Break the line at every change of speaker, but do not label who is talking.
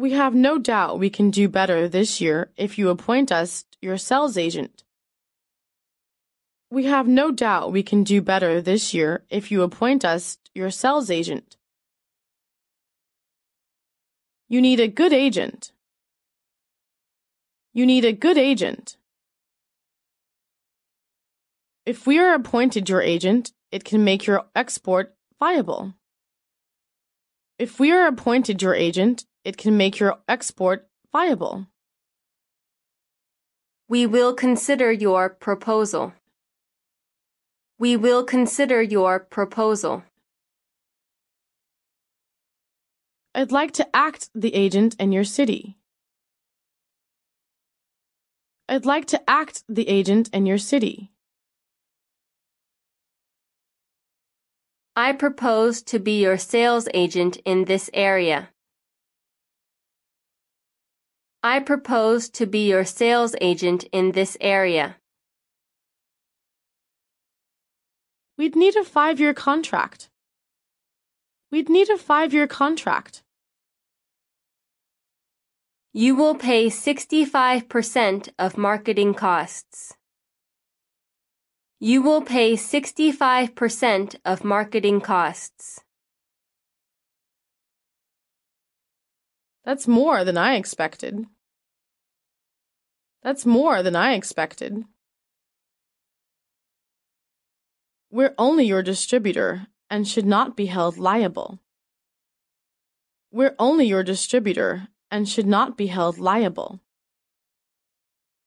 We have no doubt we can do better this year if you appoint us your sales agent.
We have no doubt we can do better this year if you appoint us your sales
agent. You need a good agent. You need a good agent. If we are appointed your agent, it can make your export viable.
If we are appointed your agent, it can make your export
viable. We will consider your proposal. We will consider your proposal. I'd like to act the agent in your city. I'd like to act the agent in your city. I propose to be your sales agent in this area. I propose to be your sales agent in this area. We'd need a five year contract. We'd need a five year contract. You will pay 65% of marketing costs. You will pay 65% of marketing costs. That's more than I expected. That's more than I expected. We're only your distributor and should not be held liable. We're only your distributor and should not be held liable.